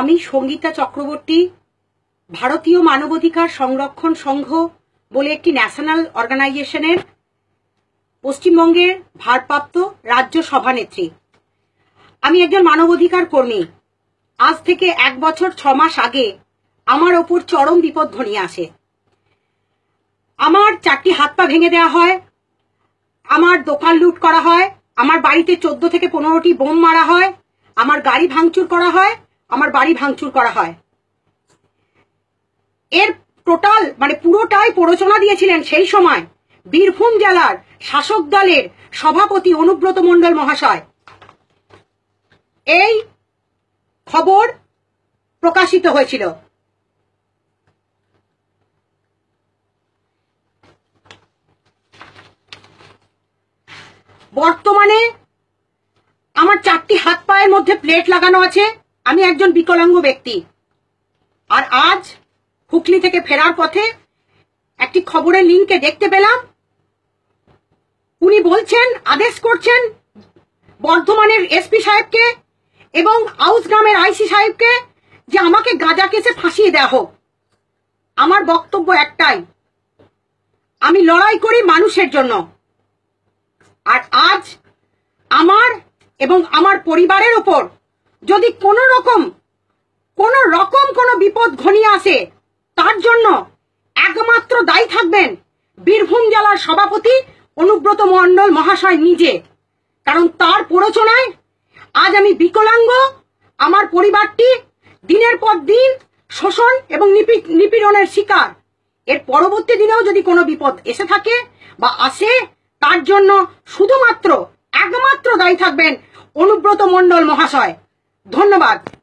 আমি সঙ্গীতা চক্রবর্তী ভারতীয় মানবাধিকার সংরক্ষণ সংঘ বলে একটি ন্যাশনাল অর্গানাইজেশনের পশ্চিমবঙ্গের ভারপ্রাপ্ত রাজ্য সভানেত্রী আমি একজন মানবাধিকার কর্মী আজ থেকে এক বছর ছ মাস আগে আমার ওপর চরম বিপদ ধ্বনি আসে আমার চারটি হাত পা ভেঙে দেওয়া হয় আমার দোকান লুট করা হয় আমার বাড়িতে চোদ্দ থেকে পনেরোটি বোম মারা হয় আমার গাড়ি ভাঙচুর করা হয় আমার বাড়ি ভাঙচুর করা হয় এর টোটাল মানে পুরোটাই প্ররোচনা দিয়েছিলেন সেই সময় বীরভূম জেলার শাসক দলের সভাপতি অনুব্রত মন্ডল মহাশয় এই খবর প্রকাশিত হয়েছিল বর্তমানে আমার চারটি হাত পায়ের মধ্যে প্লেট লাগানো আছে আমি একজন বিকলাঙ্গ ব্যক্তি আর আজ হুকলি থেকে ফেরার পথে একটি খবরের লিঙ্কে দেখতে পেলাম উনি বলছেন আদেশ করছেন বর্ধমানের এসপি সাহেবকে এবং আউস গ্রামের আইসি সাহেবকে যে আমাকে গাঁজা কেসে ফাঁসিয়ে দেওয়া হোক আমার বক্তব্য একটাই আমি লড়াই করি মানুষের জন্য আর আজ আমার এবং আমার পরিবারের ওপর যদি কোনো রকম কোনো রকম কোনো বিপদ ঘনিয়ে আসে তার জন্য একমাত্র দায়ী থাকবেন বীরভূম জেলার সভাপতি অনুব্রত মণ্ডল মহাশয় নিজে কারণ তার প্ররোচনায় আজ আমি বিকলাঙ্গ আমার পরিবারটি দিনের পর দিন শোষণ এবং নিপীড়নের শিকার এর পরবর্তী দিনেও যদি কোনো বিপদ এসে থাকে বা আসে তার জন্য শুধুমাত্র একমাত্র দায়ী থাকবেন অনুব্রত মণ্ডল মহাশয় धन्यवाद